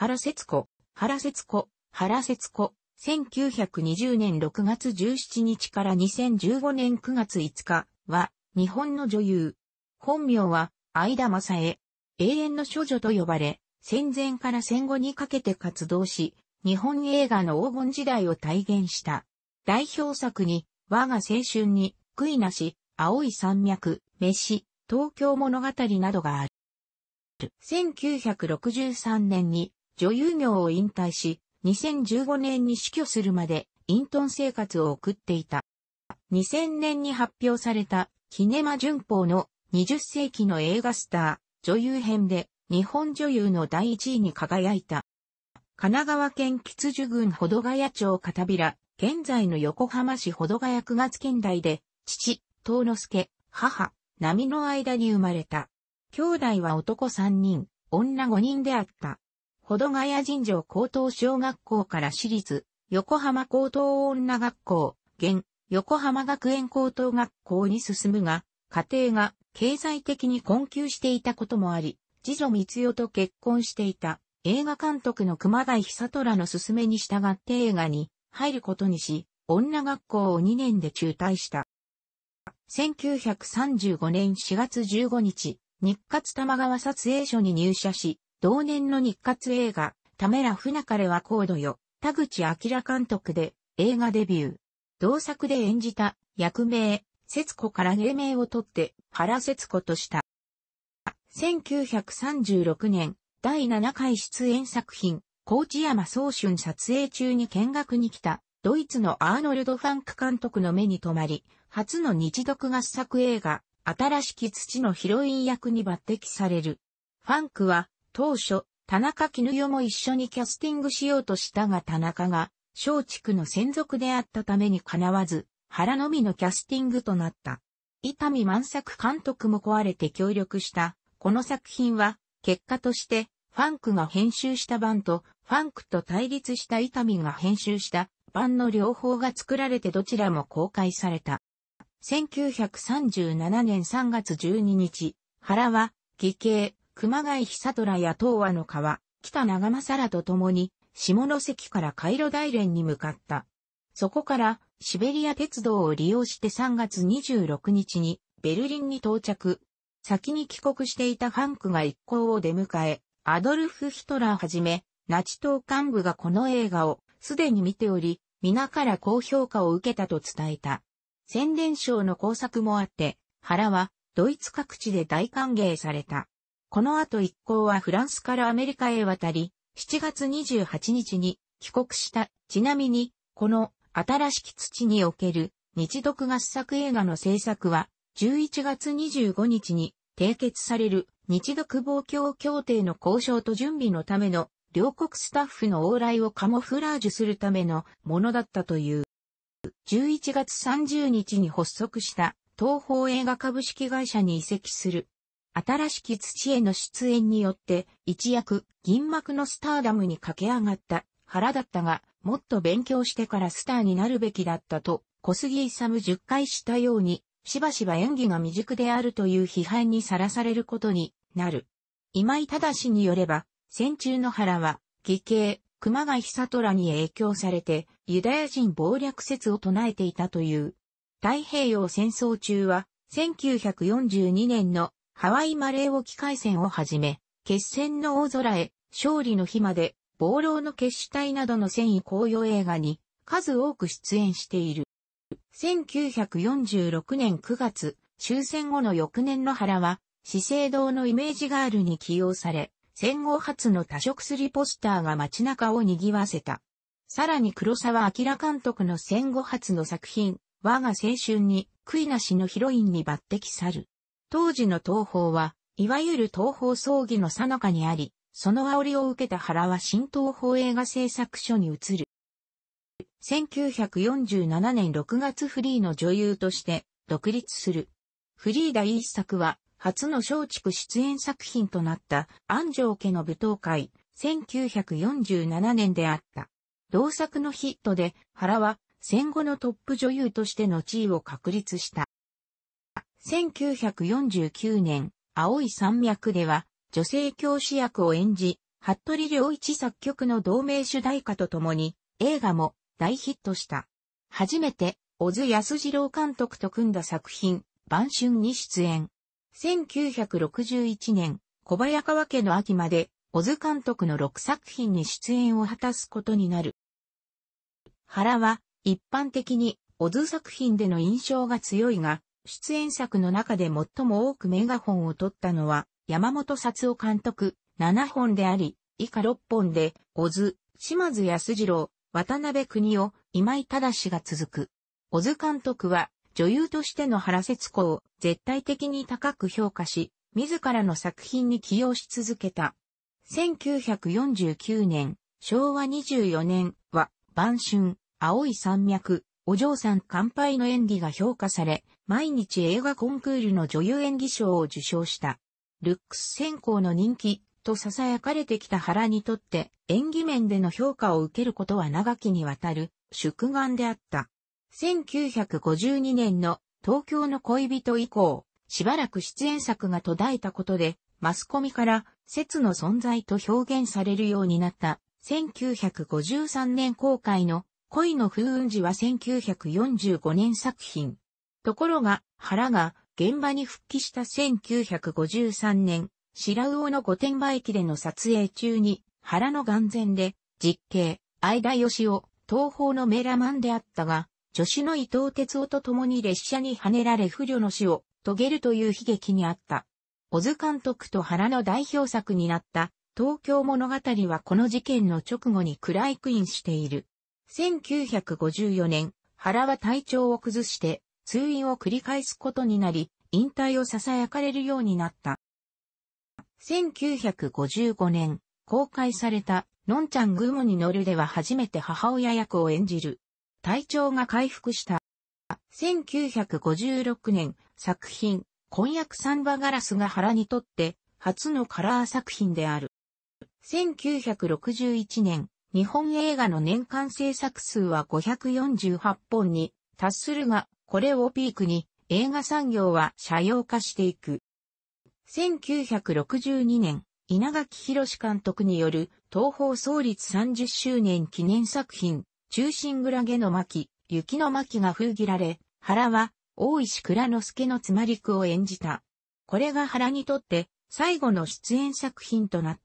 原節子、原節子、原節子、1920年6月17日から2015年9月5日は、日本の女優。本名は、相田正恵。永遠の少女と呼ばれ、戦前から戦後にかけて活動し、日本映画の黄金時代を体現した。代表作に、我が青春に、悔いなし、青い山脈、飯、東京物語などがある。1963年に女優業を引退し、2015年に死去するまで、隠遁生活を送っていた。2000年に発表された、キネマ旬報の20世紀の映画スター、女優編で、日本女優の第1位に輝いた。神奈川県吉樹郡保土ヶ谷町片平、現在の横浜市保土ヶ谷区月県内で、父、東之助、母、波の間に生まれた。兄弟は男3人、女5人であった。保土ヶ谷神城高等小学校から私立、横浜高等女学校、現、横浜学園高等学校に進むが、家庭が経済的に困窮していたこともあり、次女光代と結婚していた映画監督の熊谷久虎の勧めに従って映画に入ることにし、女学校を2年で中退した。1935年4月15日、日活玉川撮影所に入社し、同年の日活映画、ためら船彼れは高度よ、田口明監督で映画デビュー。同作で演じた役名、節子から芸名を取って原節子とした。1936年、第7回出演作品、高知山総春撮影中に見学に来た、ドイツのアーノルド・ファンク監督の目に留まり、初の日読合作映画、新しき土のヒロイン役に抜擢される。ファンクは、当初、田中絹代も一緒にキャスティングしようとしたが田中が、松竹の専属であったために叶わず、原のみのキャスティングとなった。伊丹万作監督も壊れて協力した、この作品は、結果として、ファンクが編集した版と、ファンクと対立した伊丹が編集した版の両方が作られてどちらも公開された。1937年3月12日、原は、義兄、熊谷久虎や東和の川、北長政らと共に、下関からカイロ大連に向かった。そこから、シベリア鉄道を利用して3月26日に、ベルリンに到着。先に帰国していたハンクが一行を出迎え、アドルフ・ヒトラーはじめ、ナチ党幹部がこの映画をすでに見ており、皆から高評価を受けたと伝えた。宣伝賞の工作もあって、原はドイツ各地で大歓迎された。この後一行はフランスからアメリカへ渡り、7月28日に帰国した。ちなみに、この新しき土における日読合作映画の制作は、11月25日に締結される日読防共協定の交渉と準備のための両国スタッフの往来をカモフラージュするためのものだったという。11月30日に発足した東方映画株式会社に移籍する新しき土への出演によって、一躍、銀幕のスターダムに駆け上がった原だったが、もっと勉強してからスターになるべきだったと、小杉勇10回したように、しばしば演技が未熟であるという批判にさらされることになる。今井正によれば、戦中の原は、義兄、熊谷久虎に影響されて、ユダヤ人暴略説を唱えていたという。太平洋戦争中は、1942年のハワイマレー沖海戦をはじめ、決戦の大空へ、勝利の日まで、暴浪の決死隊などの戦意紅葉映画に数多く出演している。1946年9月、終戦後の翌年の原は、資生堂のイメージガールに起用され、戦後初の多色すりポスターが街中を賑わせた。さらに黒沢明監督の戦後初の作品、我が青春に、悔いなしのヒロインに抜擢さる。当時の東方は、いわゆる東方葬儀の最中にあり、その煽りを受けた原は新東方映画製作所に移る。1947年6月フリーの女優として独立する。フリー第一作は、初の松竹出演作品となった安城家の舞踏会、1947年であった。同作のヒットで、原は戦後のトップ女優としての地位を確立した。1949年、青い山脈では、女性教師役を演じ、服部良一作曲の同名主題歌とともに、映画も大ヒットした。初めて、小津安二郎監督と組んだ作品、晩春に出演。1961年、小早川家の秋まで、小津監督の6作品に出演を果たすことになる。原は、一般的に、小津作品での印象が強いが、出演作の中で最も多くメガホンを取ったのは、山本幸男夫監督、7本であり、以下6本で、小津、島津康二郎、渡辺邦夫、今井正が続く。小津監督は、女優としての原節子を絶対的に高く評価し、自らの作品に起用し続けた。1949年、昭和24年は、晩春、青い山脈、お嬢さん乾杯の演技が評価され、毎日映画コンクールの女優演技賞を受賞した。ルックス選考の人気と囁かれてきた原にとって演技面での評価を受けることは長きにわたる宿願であった。1952年の東京の恋人以降、しばらく出演作が途絶えたことで、マスコミから説の存在と表現されるようになった1953年公開の恋の風雲児は1945年作品ところが、原が現場に復帰した1953年、白魚の御殿場駅での撮影中に、原の眼前で、実刑、相田義雄、東方のメラマンであったが、助手の伊藤哲夫と共に列車に跳ねられ不慮の死を遂げるという悲劇にあった。小津監督と原の代表作になった東京物語はこの事件の直後にクライクインしている。1954年、原は体調を崩して通院を繰り返すことになり、引退を囁かれるようになった。1955年、公開された、のんちゃんグモに乗るでは初めて母親役を演じる。体調が回復した。1956年、作品、婚約三バガラスが原にとって、初のカラー作品である。1961年、日本映画の年間制作数は548本に達するが、これをピークに映画産業は社用化していく。1962年、稲垣博監督による東方創立30周年記念作品、中心蔵毛の巻、雪の巻が封切られ、原は大石倉之助の妻陸を演じた。これが原にとって最後の出演作品となっ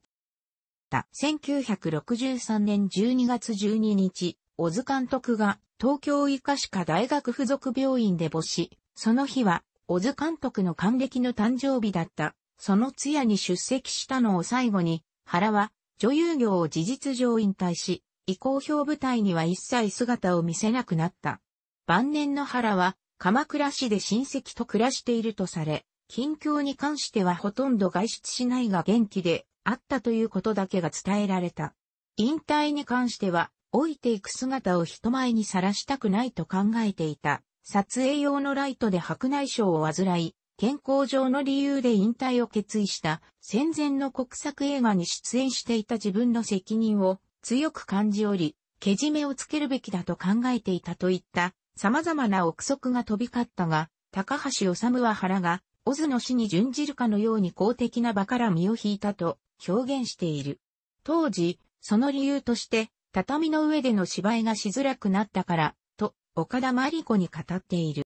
た。1963年12月12日、小津監督が東京医科歯科大学附属病院で母子、その日は、小津監督の還暦の誕生日だった。その通夜に出席したのを最後に、原は女優業を事実上引退し、移行表舞台には一切姿を見せなくなった。晩年の原は、鎌倉市で親戚と暮らしているとされ、近況に関してはほとんど外出しないが元気であったということだけが伝えられた。引退に関しては、老いていく姿を人前にさらしたくないと考えていた。撮影用のライトで白内障を患い、健康上の理由で引退を決意した戦前の国策映画に出演していた自分の責任を強く感じおり、けじめをつけるべきだと考えていたといった様々な憶測が飛び交ったが、高橋治は原が、オズの死に準じるかのように公的な場から身を引いたと表現している。当時、その理由として、畳の上での芝居がしづらくなったから、と、岡田真理子に語っている。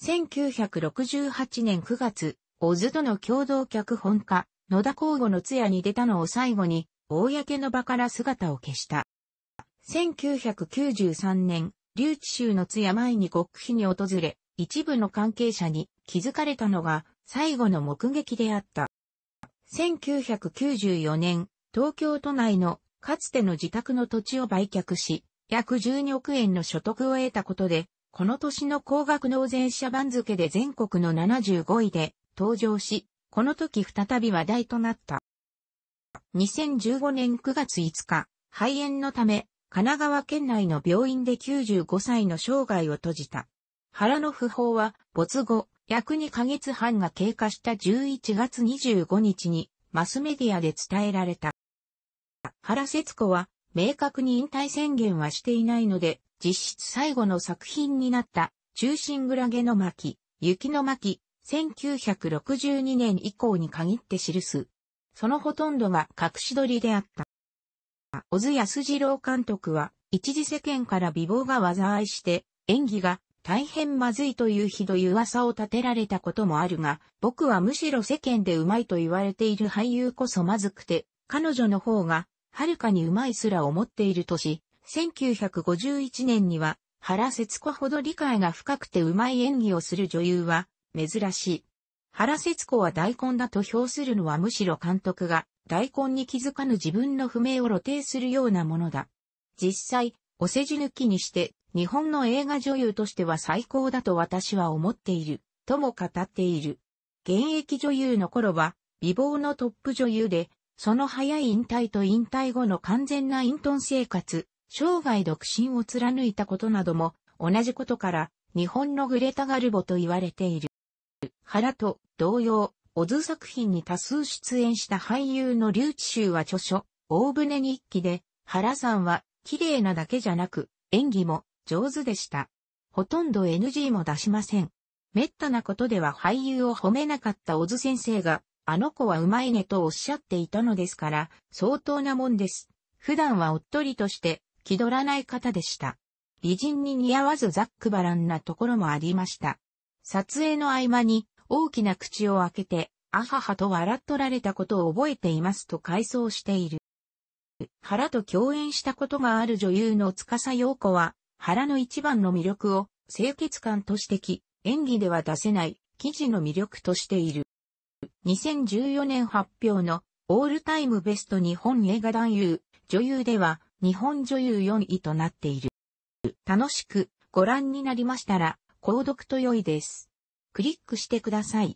1968年9月、小津との共同脚本家、野田光吾の通夜に出たのを最後に、公の場から姿を消した。1993年、留置州の通夜前に極秘に訪れ、一部の関係者に気づかれたのが最後の目撃であった。1994年、東京都内のかつての自宅の土地を売却し、約12億円の所得を得たことで、この年の高額納税者番付で全国の75位で登場し、この時再び話題となった。2015年9月5日、肺炎のため、神奈川県内の病院で95歳の生涯を閉じた。腹の訃報は、没後、約2ヶ月半が経過した11月25日に、マスメディアで伝えられた。原節子は、明確に引退宣言はしていないので、実質最後の作品になった、中心蔵ラの巻、雪の巻、1962年以降に限って記す。そのほとんどが隠し撮りであった。小津安二郎監督は、一時世間から美貌が災いして、演技が大変まずいというひどい噂を立てられたこともあるが、僕はむしろ世間でうまいと言われている俳優こそまずくて、彼女の方がはるかにうまいすら思っているとし、1951年には、原節子ほど理解が深くてうまい演技をする女優は、珍しい。原節子は大根だと評するのはむしろ監督が、大根に気づかぬ自分の不明を露呈するようなものだ。実際、お世辞抜きにして、日本の映画女優としては最高だと私は思っている、とも語っている。現役女優の頃は、美貌のトップ女優で、その早い引退と引退後の完全な隠遁生活、生涯独身を貫いたことなども、同じことから、日本のグレタ・ガルボと言われている。原と同様、オズ作品に多数出演した俳優の劉知州は著書、大船日記で、原さんは、綺麗なだけじゃなく、演技も上手でした。ほとんど NG も出しません。滅多なことでは俳優を褒めなかったオズ先生が、あの子はうまいねとおっしゃっていたのですから、相当なもんです。普段はおっとりとして、気取らない方でした。美人に似合わずざっくばらんなところもありました。撮影の合間に、大きな口を開けて、あははと笑っとられたことを覚えていますと回想している。原と共演したことがある女優の司陽子は、原の一番の魅力を清潔感と指摘、演技では出せない、記事の魅力としている。2014年発表のオールタイムベスト日本映画男優、女優では日本女優4位となっている。楽しくご覧になりましたら、購読と良いです。クリックしてください。